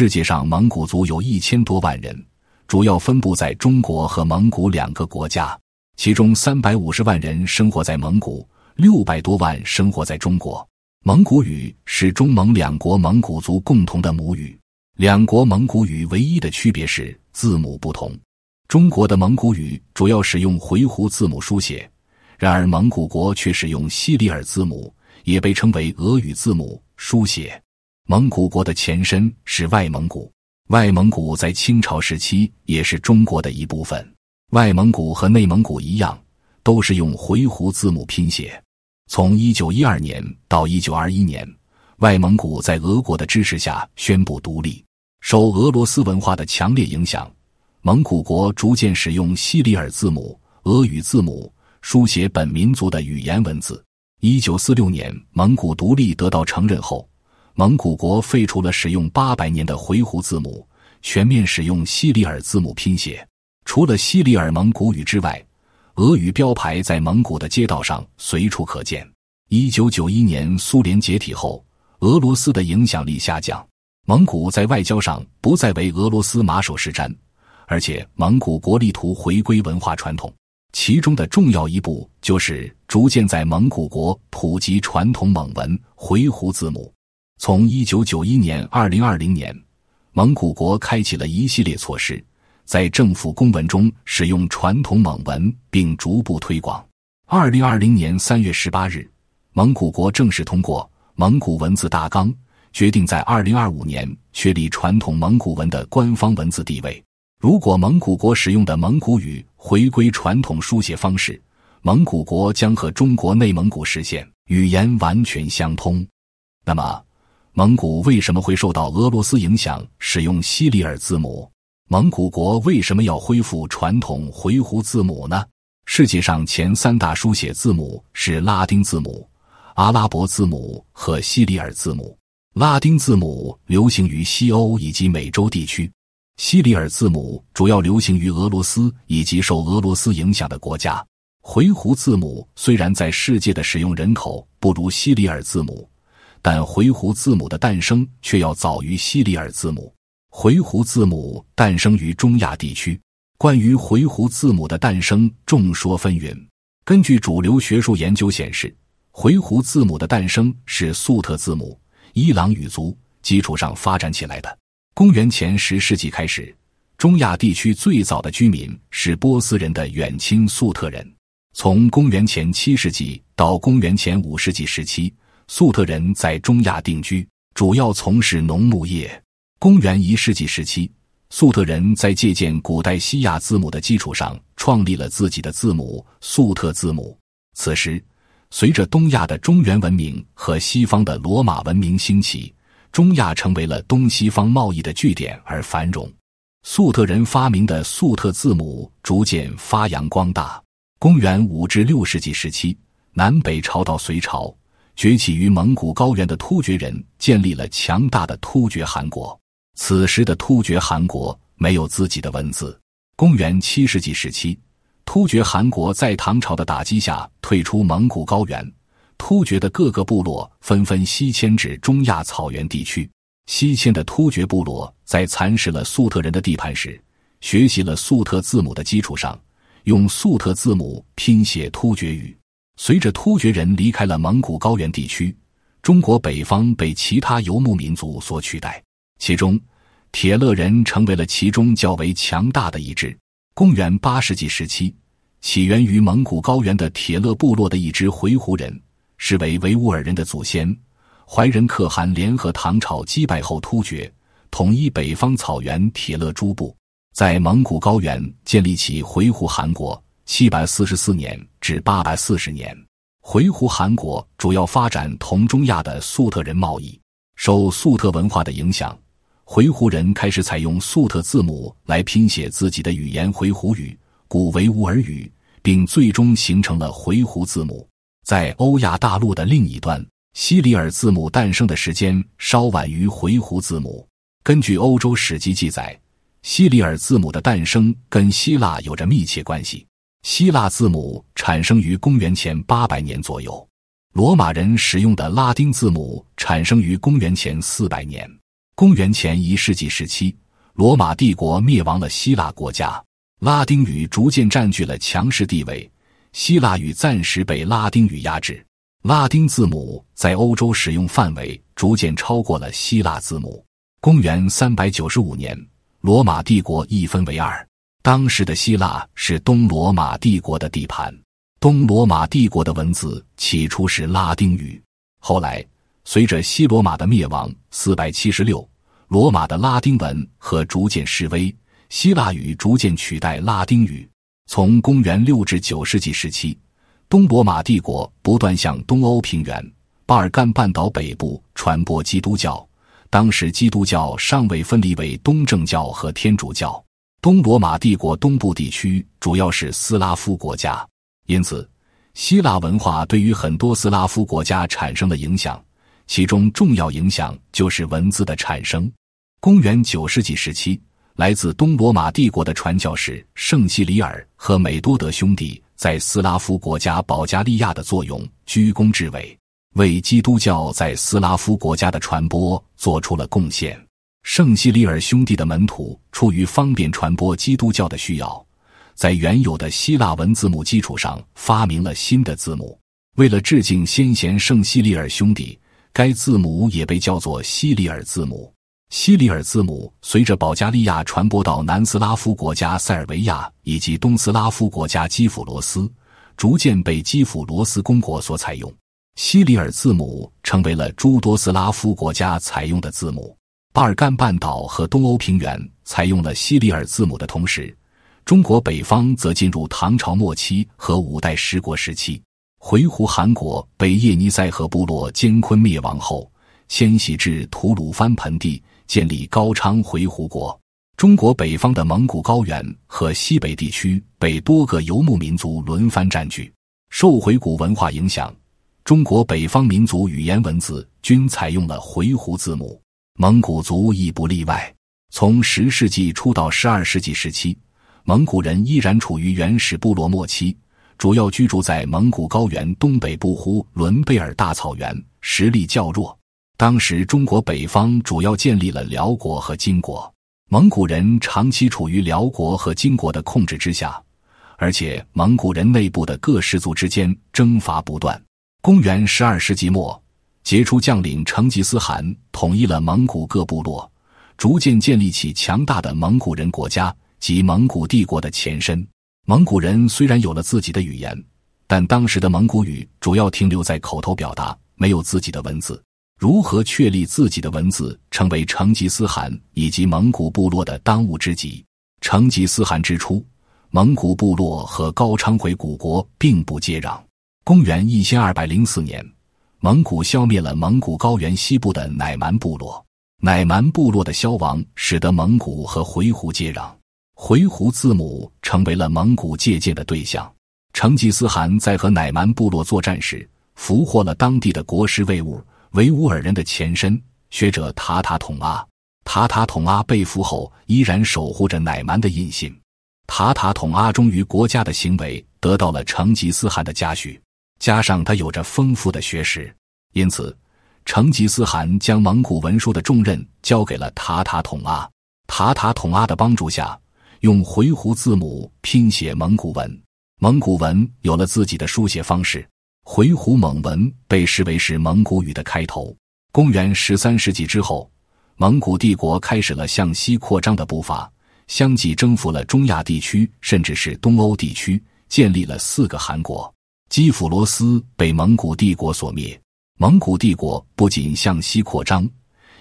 世界上蒙古族有一千多万人，主要分布在中国和蒙古两个国家。其中三百五十万人生活在蒙古，六百多万生活在中国。蒙古语是中蒙两国蒙古族共同的母语，两国蒙古语唯一的区别是字母不同。中国的蒙古语主要使用回鹘字母书写，然而蒙古国却使用西里尔字母，也被称为俄语字母书写。蒙古国的前身是外蒙古，外蒙古在清朝时期也是中国的一部分。外蒙古和内蒙古一样，都是用回鹘字母拼写。从一九一二年到一九二一年，外蒙古在俄国的支持下宣布独立，受俄罗斯文化的强烈影响，蒙古国逐渐使用西里尔字母、俄语字母书写本民族的语言文字。一九四六年，蒙古独立得到承认后。蒙古国废除了使用八百年的回鹘字母，全面使用西里尔字母拼写。除了西里尔蒙古语之外，俄语标牌在蒙古的街道上随处可见。一九九一年苏联解体后，俄罗斯的影响力下降，蒙古在外交上不再为俄罗斯马首是瞻，而且蒙古国力图回归文化传统，其中的重要一步就是逐渐在蒙古国普及传统蒙文回鹘字母。从一九九一年二零二零年，蒙古国开启了一系列措施，在政府公文中使用传统蒙文，并逐步推广。二零二零年三月十八日，蒙古国正式通过《蒙古文字大纲》，决定在二零二五年确立传统蒙古文的官方文字地位。如果蒙古国使用的蒙古语回归传统书写方式，蒙古国将和中国内蒙古实现语言完全相通，那么。蒙古为什么会受到俄罗斯影响使用西里尔字母？蒙古国为什么要恢复传统回鹘字母呢？世界上前三大书写字母是拉丁字母、阿拉伯字母和西里尔字母。拉丁字母流行于西欧以及美洲地区，西里尔字母主要流行于俄罗斯以及受俄罗斯影响的国家。回鹘字母虽然在世界的使用人口不如西里尔字母。但回鹘字母的诞生却要早于西里尔字母。回鹘字母诞生于中亚地区。关于回鹘字母的诞生，众说纷纭。根据主流学术研究显示，回鹘字母的诞生是粟特字母、伊朗语族基础上发展起来的。公元前十世纪开始，中亚地区最早的居民是波斯人的远亲粟特人。从公元前七世纪到公元前五世纪时期。粟特人在中亚定居，主要从事农牧业。公元一世纪时期，粟特人在借鉴古代西亚字母的基础上，创立了自己的字母——粟特字母。此时，随着东亚的中原文明和西方的罗马文明兴起，中亚成为了东西方贸易的据点而繁荣。粟特人发明的粟特字母逐渐发扬光大。公元五至六世纪时期，南北朝到隋朝。崛起于蒙古高原的突厥人建立了强大的突厥汗国。此时的突厥汗国没有自己的文字。公元七世纪时期，突厥汗国在唐朝的打击下退出蒙古高原，突厥的各个部落纷纷西迁至中亚草原地区。西迁的突厥部落在蚕食了粟特人的地盘时，学习了粟特字母的基础上，用粟特字母拼写突厥语。随着突厥人离开了蒙古高原地区，中国北方被其他游牧民族所取代。其中，铁勒人成为了其中较为强大的一支。公元八世纪时期，起源于蒙古高原的铁勒部落的一支回鹘人，是为维吾尔人的祖先。怀仁可汗联合唐朝击败后突厥，统一北方草原铁勒诸部，在蒙古高原建立起回鹘汗国。七百四十四年至八百四十年，回鹘汗国主要发展同中亚的粟特人贸易。受粟特文化的影响，回鹘人开始采用粟特字母来拼写自己的语言回鹘语（古维吾尔语），并最终形成了回鹘字母。在欧亚大陆的另一端，西里尔字母诞生的时间稍晚于回鹘字母。根据欧洲史籍记载，西里尔字母的诞生跟希腊有着密切关系。希腊字母产生于公元前八百年左右，罗马人使用的拉丁字母产生于公元前四百年。公元前一世纪时期，罗马帝国灭亡了希腊国家，拉丁语逐渐占据了强势地位，希腊语暂时被拉丁语压制。拉丁字母在欧洲使用范围逐渐超过了希腊字母。公元三百九十五年，罗马帝国一分为二。当时的希腊是东罗马帝国的地盘。东罗马帝国的文字起初是拉丁语，后来随着西罗马的灭亡（四百七十六），罗马的拉丁文和逐渐式微，希腊语逐渐取代拉丁语。从公元六至九世纪时期，东罗马帝国不断向东欧平原、巴尔干半岛北部传播基督教。当时基督教尚未分离为东正教和天主教。东罗马帝国东部地区主要是斯拉夫国家，因此希腊文化对于很多斯拉夫国家产生了影响。其中重要影响就是文字的产生。公元九世纪时期，来自东罗马帝国的传教士圣西里尔和美多德兄弟在斯拉夫国家保加利亚的作用居功至伟，为基督教在斯拉夫国家的传播做出了贡献。圣西里尔兄弟的门徒出于方便传播基督教的需要，在原有的希腊文字母基础上发明了新的字母。为了致敬先贤圣西里尔兄弟，该字母也被叫做西里尔字母。西里尔字母随着保加利亚传播到南斯拉夫国家塞尔维亚以及东斯拉夫国家基辅罗斯，逐渐被基辅罗斯公国所采用。西里尔字母成为了诸多斯拉夫国家采用的字母。巴尔干半岛和东欧平原采用了西里尔字母的同时，中国北方则进入唐朝末期和五代十国时期。回鹘汗国被叶尼塞河部落坚昆灭亡后，迁徙至吐鲁番盆地，建立高昌回鹘国。中国北方的蒙古高原和西北地区被多个游牧民族轮番占据。受回鹘文化影响，中国北方民族语言文字均采用了回鹘字母。蒙古族亦不例外。从十世纪初到十二世纪时期，蒙古人依然处于原始部落末期，主要居住在蒙古高原东北部呼伦贝尔大草原，实力较弱。当时，中国北方主要建立了辽国和金国，蒙古人长期处于辽国和金国的控制之下，而且蒙古人内部的各氏族之间征伐不断。公元十二世纪末。杰出将领成吉思汗统一了蒙古各部落，逐渐建立起强大的蒙古人国家及蒙古帝国的前身。蒙古人虽然有了自己的语言，但当时的蒙古语主要停留在口头表达，没有自己的文字。如何确立自己的文字，成为成吉思汗以及蒙古部落的当务之急。成吉思汗之初，蒙古部落和高昌回古国并不接壤。公元一千二百零四年。蒙古消灭了蒙古高原西部的乃蛮部落，乃蛮部落的消亡使得蒙古和回鹘接壤，回鹘字母成为了蒙古借鉴的对象。成吉思汗在和乃蛮部落作战时，俘获了当地的国师卫吾维吾尔人的前身学者塔塔统阿。塔塔统阿被俘后，依然守护着乃蛮的印信。塔塔统阿忠于国家的行为得到了成吉思汗的嘉许。加上他有着丰富的学识，因此成吉思汗将蒙古文书的重任交给了塔塔统阿。塔塔统阿的帮助下，用回鹘字母拼写蒙古文，蒙古文有了自己的书写方式。回鹘蒙文被视为是蒙古语的开头。公元十三世纪之后，蒙古帝国开始了向西扩张的步伐，相继征服了中亚地区，甚至是东欧地区，建立了四个汗国。基辅罗斯被蒙古帝国所灭。蒙古帝国不仅向西扩张，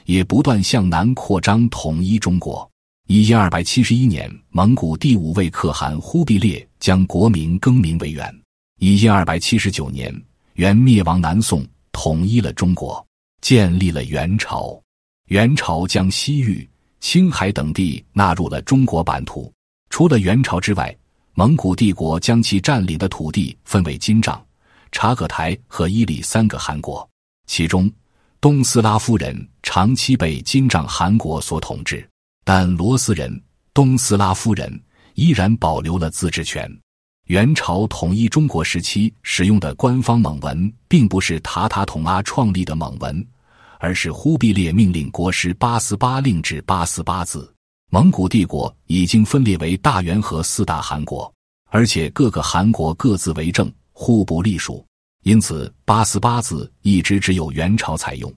也不断向南扩张，统一中国。一亿二百七十一年，蒙古第五位可汗忽必烈将国民更名为元。一亿二百七十九年，元灭亡南宋，统一了中国，建立了元朝。元朝将西域、青海等地纳入了中国版图。除了元朝之外，蒙古帝国将其占领的土地分为金帐、察葛台和伊犁三个汗国，其中东斯拉夫人长期被金帐汗国所统治，但罗斯人、东斯拉夫人依然保留了自治权。元朝统一中国时期使用的官方蒙文，并不是塔塔统阿创立的蒙文，而是忽必烈命令国师八思巴令制八思巴字。蒙古帝国已经分裂为大元和四大汗国，而且各个汗国各自为政，互不隶属。因此，八思巴字一直只有元朝采用，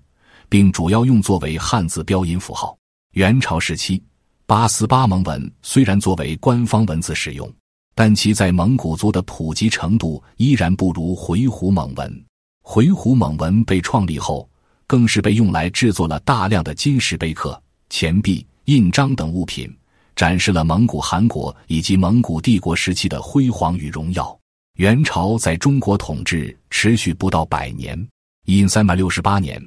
并主要用作为汉字标音符号。元朝时期，八思巴蒙文虽然作为官方文字使用，但其在蒙古族的普及程度依然不如回鹘蒙文。回鹘蒙文被创立后，更是被用来制作了大量的金石碑刻、钱币。印章等物品，展示了蒙古汗国以及蒙古帝国时期的辉煌与荣耀。元朝在中国统治持续不到百年，因三百六十八年，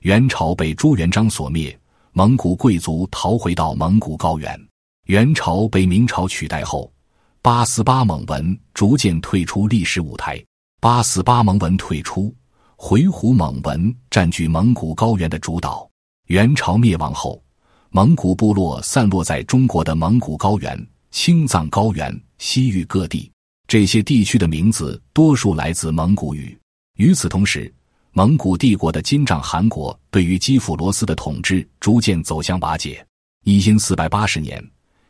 元朝被朱元璋所灭。蒙古贵族逃回到蒙古高原。元朝被明朝取代后，八思巴蒙文逐渐退出历史舞台。八思巴蒙文退出，回鹘蒙文占据蒙古高原的主导。元朝灭亡后。蒙古部落散落在中国的蒙古高原、青藏高原、西域各地。这些地区的名字多数来自蒙古语。与此同时，蒙古帝国的金帐汗国对于基辅罗斯的统治逐渐走向瓦解。一零四百八十年，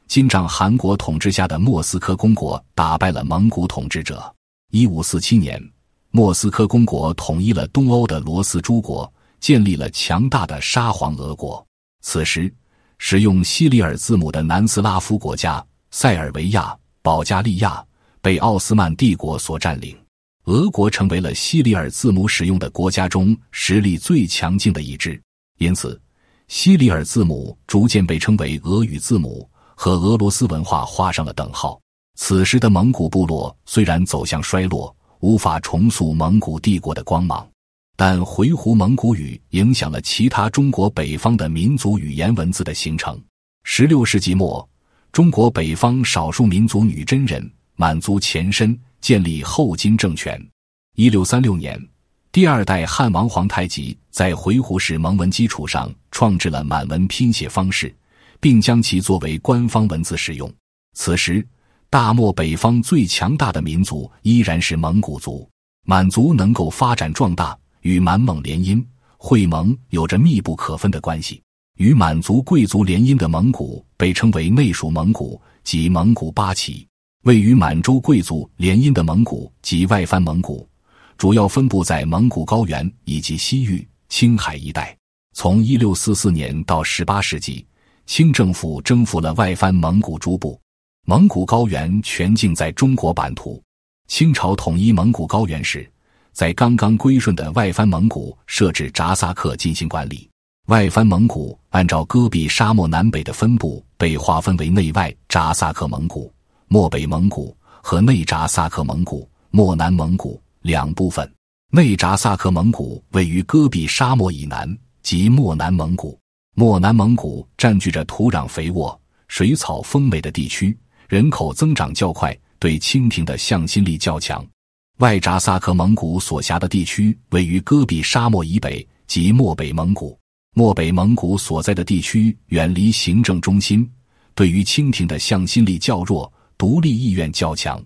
金帐汗国统治下的莫斯科公国打败了蒙古统治者。一五四七年，莫斯科公国统一了东欧的罗斯诸国，建立了强大的沙皇俄国。此时。使用西里尔字母的南斯拉夫国家塞尔维亚、保加利亚被奥斯曼帝国所占领，俄国成为了西里尔字母使用的国家中实力最强劲的一支，因此西里尔字母逐渐被称为俄语字母和俄罗斯文化画上了等号。此时的蒙古部落虽然走向衰落，无法重塑蒙古帝国的光芒。但回鹘蒙古语影响了其他中国北方的民族语言文字的形成。十六世纪末，中国北方少数民族女真人（满族前身）建立后金政权。一六三六年，第二代汉王皇太极在回鹘式蒙文基础上创制了满文拼写方式，并将其作为官方文字使用。此时，大漠北方最强大的民族依然是蒙古族，满族能够发展壮大。与满蒙联姻、会盟有着密不可分的关系。与满族贵族联姻的蒙古被称为内属蒙古即蒙古八旗；位于满洲贵族联姻的蒙古及外藩蒙古，主要分布在蒙古高原以及西域、青海一带。从一六四四年到十八世纪，清政府征服了外藩蒙古诸部，蒙古高原全境在中国版图。清朝统一蒙古高原时。在刚刚归顺的外藩蒙古设置札萨克进行管理。外藩蒙古按照戈壁沙漠南北的分布，被划分为内外札萨克蒙古、漠北蒙古和内札萨克蒙古、漠南蒙古两部分。内札萨克蒙古位于戈壁沙漠以南，即漠南蒙古。漠南蒙古占据着土壤肥沃、水草丰美的地区，人口增长较快，对清廷的向心力较强。外札萨克蒙古所辖的地区位于戈壁沙漠以北即漠北蒙古。漠北蒙古所在的地区远离行政中心，对于清廷的向心力较弱，独立意愿较强。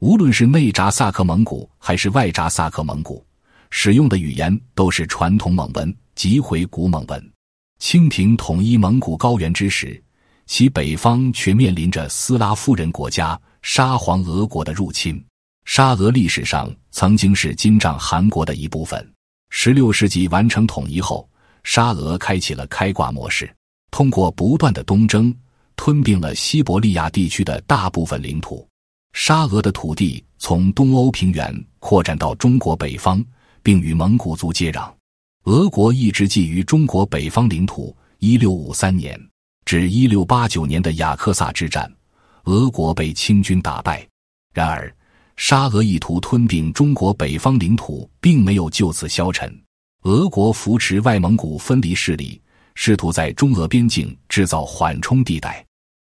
无论是内札萨克蒙古还是外札萨克蒙古，使用的语言都是传统蒙文及回古蒙文。清廷统一蒙古高原之时，其北方却面临着斯拉夫人国家沙皇俄国的入侵。沙俄历史上曾经是金帐汗国的一部分。16世纪完成统一后，沙俄开启了开挂模式，通过不断的东征，吞并了西伯利亚地区的大部分领土。沙俄的土地从东欧平原扩展到中国北方，并与蒙古族接壤。俄国一直觊觎中国北方领土。1653年至1689年的雅克萨之战，俄国被清军打败。然而，沙俄意图吞并中国北方领土，并没有就此消沉。俄国扶持外蒙古分离势力，试图在中俄边境制造缓冲地带。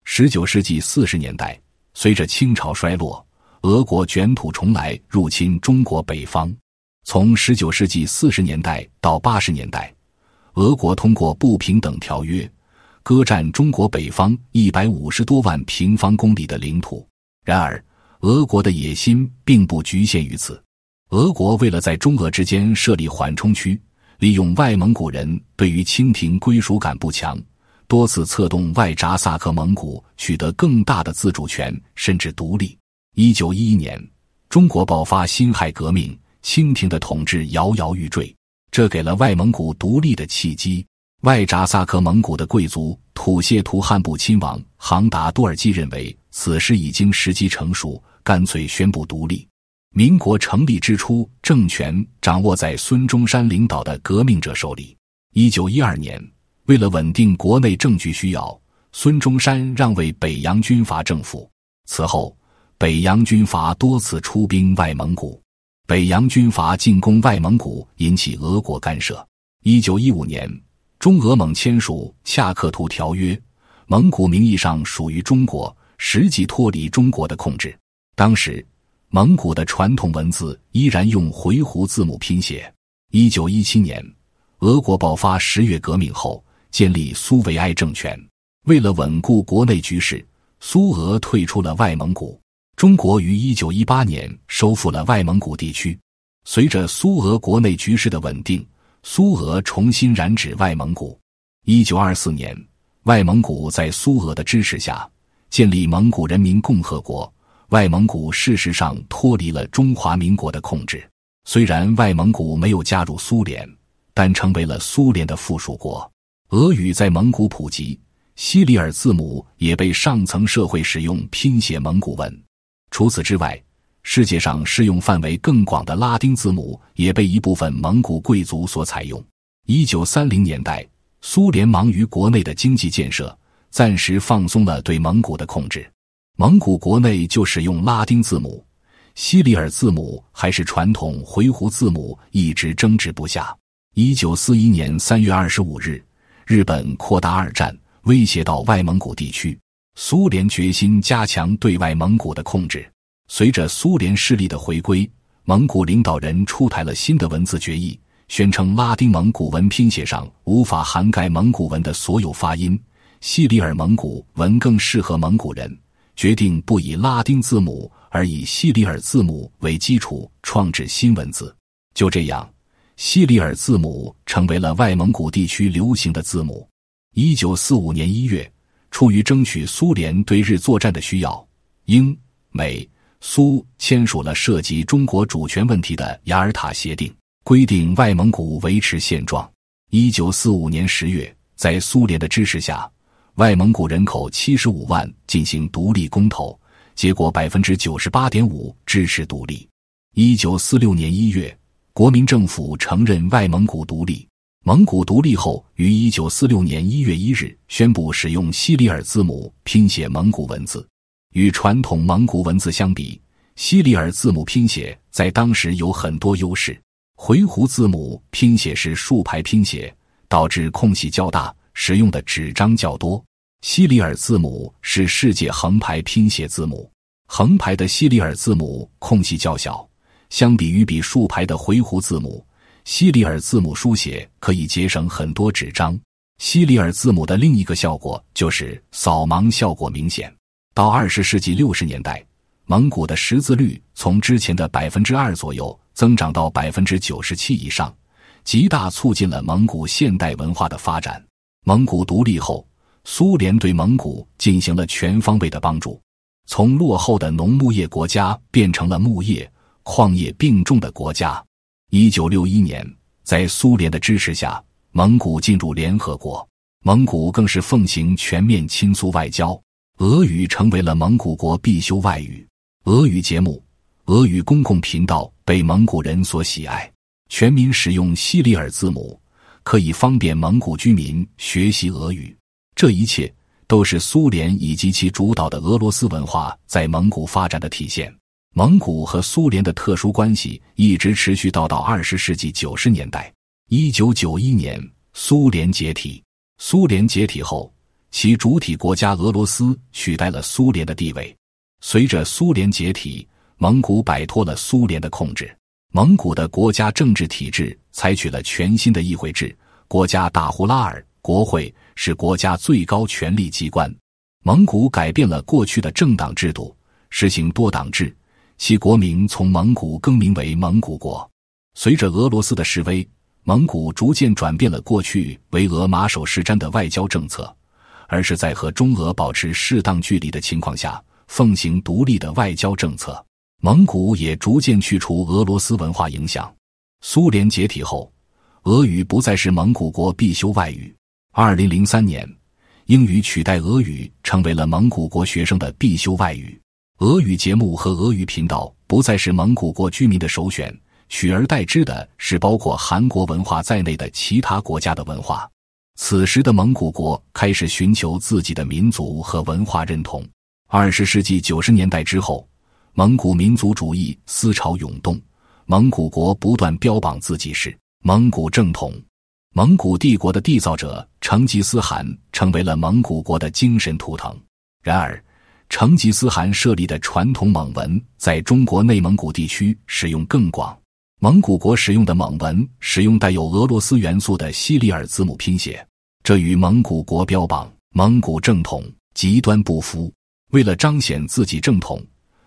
十九世纪四十年代，随着清朝衰落，俄国卷土重来，入侵中国北方。从十九世纪四十年代到八十年代，俄国通过不平等条约，割占中国北方一百五十多万平方公里的领土。然而，俄国的野心并不局限于此。俄国为了在中俄之间设立缓冲区，利用外蒙古人对于清廷归属感不强，多次策动外扎萨克蒙古取得更大的自主权甚至独立。一九一一年，中国爆发辛亥革命，清廷的统治摇摇欲坠，这给了外蒙古独立的契机。外扎萨克蒙古的贵族土谢图汗部亲王杭达多尔济认为，此时已经时机成熟。干脆宣布独立。民国成立之初，政权掌握在孙中山领导的革命者手里。一九一二年，为了稳定国内政局，需要孙中山让位北洋军阀政府。此后，北洋军阀多次出兵外蒙古。北洋军阀进攻外蒙古，引起俄国干涉。一九一五年，中俄蒙签署《恰克图条约》，蒙古名义上属于中国，实际脱离中国的控制。当时，蒙古的传统文字依然用回鹘字母拼写。一九一七年，俄国爆发十月革命后，建立苏维埃政权。为了稳固国内局势，苏俄退出了外蒙古。中国于一九一八年收复了外蒙古地区。随着苏俄国内局势的稳定，苏俄重新染指外蒙古。一九二四年，外蒙古在苏俄的支持下建立蒙古人民共和国。外蒙古事实上脱离了中华民国的控制，虽然外蒙古没有加入苏联，但成为了苏联的附属国。俄语在蒙古普及，西里尔字母也被上层社会使用拼写蒙古文。除此之外，世界上适用范围更广的拉丁字母也被一部分蒙古贵族所采用。一九三零年代，苏联忙于国内的经济建设，暂时放松了对蒙古的控制。蒙古国内就使用拉丁字母、西里尔字母还是传统回鹘字母一直争执不下。一九四一年三月二十五日，日本扩大二战，威胁到外蒙古地区，苏联决心加强对外蒙古的控制。随着苏联势力的回归，蒙古领导人出台了新的文字决议，宣称拉丁蒙古文拼写上无法涵盖蒙古文的所有发音，西里尔蒙古文更适合蒙古人。决定不以拉丁字母而以西里尔字母为基础创制新文字。就这样，西里尔字母成为了外蒙古地区流行的字母。一九四五年一月，出于争取苏联对日作战的需要，英、美、苏签署了涉及中国主权问题的雅尔塔协定，规定外蒙古维持现状。一九四五年十月，在苏联的支持下。外蒙古人口七十五万进行独立公投，结果百分之九十八点五支持独立。一九四六年一月，国民政府承认外蒙古独立。蒙古独立后，于一九四六年一月一日宣布使用西里尔字母拼写蒙古文字。与传统蒙古文字相比，西里尔字母拼写在当时有很多优势。回鹘字母拼写是竖排拼写，导致空隙较大。使用的纸张较多。西里尔字母是世界横排拼写字母，横排的西里尔字母空隙较小，相比于比竖排的回弧字母，西里尔字母书写可以节省很多纸张。西里尔字母的另一个效果就是扫盲效果明显。到二十世纪六十年代，蒙古的识字率从之前的百分之二左右增长到百分之九十七以上，极大促进了蒙古现代文化的发展。蒙古独立后，苏联对蒙古进行了全方位的帮助，从落后的农牧业国家变成了牧业、矿业并重的国家。一九六一年，在苏联的支持下，蒙古进入联合国。蒙古更是奉行全面亲苏外交，俄语成为了蒙古国必修外语。俄语节目、俄语公共频道被蒙古人所喜爱，全民使用西里尔字母。可以方便蒙古居民学习俄语，这一切都是苏联以及其主导的俄罗斯文化在蒙古发展的体现。蒙古和苏联的特殊关系一直持续到到二十世纪九十年代。一九九一年，苏联解体。苏联解体后，其主体国家俄罗斯取代了苏联的地位。随着苏联解体，蒙古摆脱了苏联的控制。蒙古的国家政治体制采取了全新的议会制，国家大呼拉尔国会是国家最高权力机关。蒙古改变了过去的政党制度，实行多党制。其国名从蒙古更名为蒙古国。随着俄罗斯的示威，蒙古逐渐转变了过去为俄马首是瞻的外交政策，而是在和中俄保持适当距离的情况下，奉行独立的外交政策。蒙古也逐渐去除俄罗斯文化影响。苏联解体后，俄语不再是蒙古国必修外语。二零零三年，英语取代俄语成为了蒙古国学生的必修外语。俄语节目和俄语频道不再是蒙古国居民的首选，取而代之的是包括韩国文化在内的其他国家的文化。此时的蒙古国开始寻求自己的民族和文化认同。二十世纪九十年代之后。蒙古民族主义思潮涌动，蒙古国不断标榜自己是蒙古正统。蒙古帝国的缔造者成吉思汗成为了蒙古国的精神图腾。然而，成吉思汗设立的传统蒙文在中国内蒙古地区使用更广。蒙古国使用的蒙文使用带有俄罗斯元素的西里尔字母拼写，这与蒙古国标榜蒙古正统极端不符。为了彰显自己正统。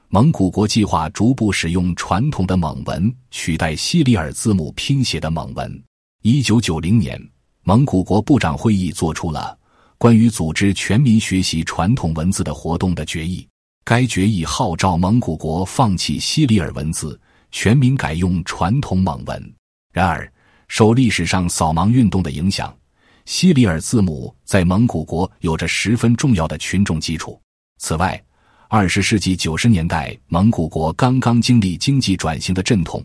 蒙古国计划逐步使用传统的蒙文取代西里尔字母拼写的蒙文。一九九零年，蒙古国部长会议作出了关于组织全民学习传统文字的活动的决议。该决议号召蒙古国放弃西里尔文字，全民改用传统蒙文。然而，受历史上扫盲运动的影响，西里尔字母在蒙古国有着十分重要的群众基础。此外，二十世纪九十年代，蒙古国刚刚经历经济转型的阵痛，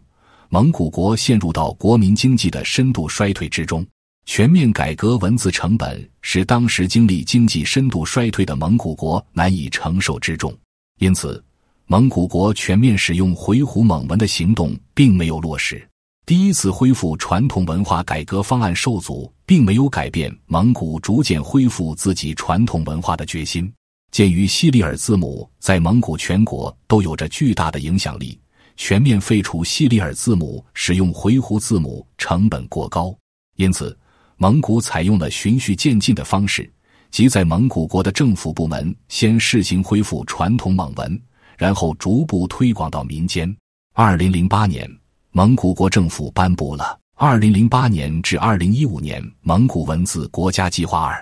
蒙古国陷入到国民经济的深度衰退之中。全面改革文字成本，使当时经历经济深度衰退的蒙古国难以承受之重。因此，蒙古国全面使用回鹘蒙文的行动并没有落实。第一次恢复传统文化改革方案受阻，并没有改变蒙古逐渐恢复自己传统文化的决心。鉴于西里尔字母在蒙古全国都有着巨大的影响力，全面废除西里尔字母使用回鹘字母成本过高，因此蒙古采用了循序渐进的方式，即在蒙古国的政府部门先试行恢复传统蒙文，然后逐步推广到民间。二零零八年，蒙古国政府颁布了《二零零八年至二零一五年蒙古文字国家计划二》。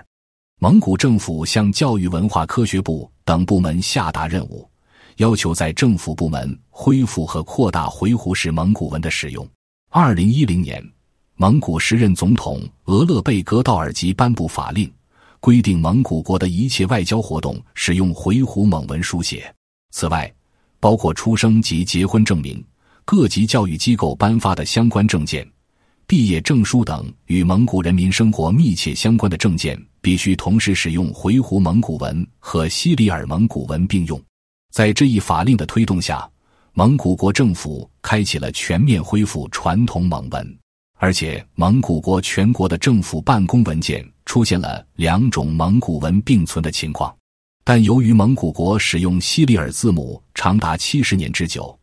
蒙古政府向教育、文化、科学部等部门下达任务，要求在政府部门恢复和扩大回鹘式蒙古文的使用。二零一零年，蒙古时任总统额勒贝格道尔吉颁布法令，规定蒙古国的一切外交活动使用回鹘蒙文书写。此外，包括出生及结婚证明、各级教育机构颁发的相关证件、毕业证书等与蒙古人民生活密切相关的证件。必须同时使用回鹘蒙古文和西里尔蒙古文并用。在这一法令的推动下，蒙古国政府开启了全面恢复传统蒙文，而且蒙古国全国的政府办公文件出现了两种蒙古文并存的情况。但由于蒙古国使用西里尔字母长达七十年之久，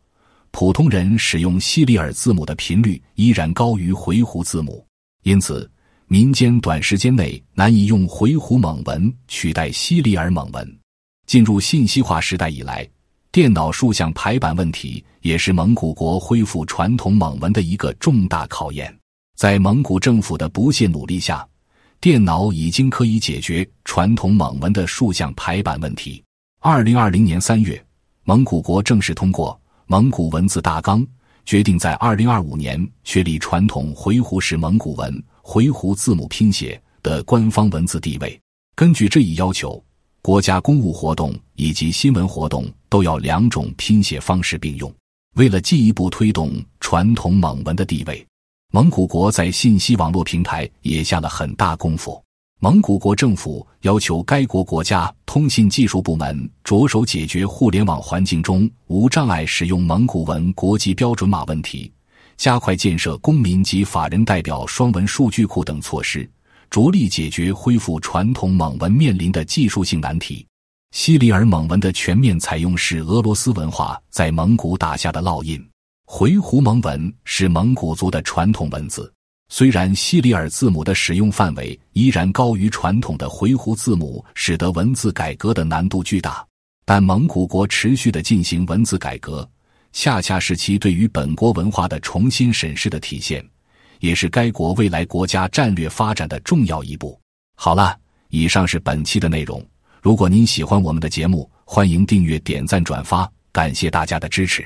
普通人使用西里尔字母的频率依然高于回鹘字母，因此。民间短时间内难以用回鹘蒙文取代西里尔蒙文。进入信息化时代以来，电脑竖向排版问题也是蒙古国恢复传统蒙文的一个重大考验。在蒙古政府的不懈努力下，电脑已经可以解决传统蒙文的竖向排版问题。二零二零年三月，蒙古国正式通过《蒙古文字大纲》，决定在二零二五年确立传统回鹘式蒙古文。回鹘字母拼写的官方文字地位。根据这一要求，国家公务活动以及新闻活动都要两种拼写方式并用。为了进一步推动传统蒙文的地位，蒙古国在信息网络平台也下了很大功夫。蒙古国政府要求该国国家通信技术部门着手解决互联网环境中无障碍使用蒙古文国际标准码问题。加快建设公民及法人代表双文数据库等措施，着力解决恢复传统蒙文面临的技术性难题。西里尔蒙文的全面采用是俄罗斯文化在蒙古打下的烙印。回鹘蒙文是蒙古族的传统文字，虽然西里尔字母的使用范围依然高于传统的回鹘字母，使得文字改革的难度巨大，但蒙古国持续的进行文字改革。恰恰是其对于本国文化的重新审视的体现，也是该国未来国家战略发展的重要一步。好了，以上是本期的内容。如果您喜欢我们的节目，欢迎订阅、点赞、转发，感谢大家的支持。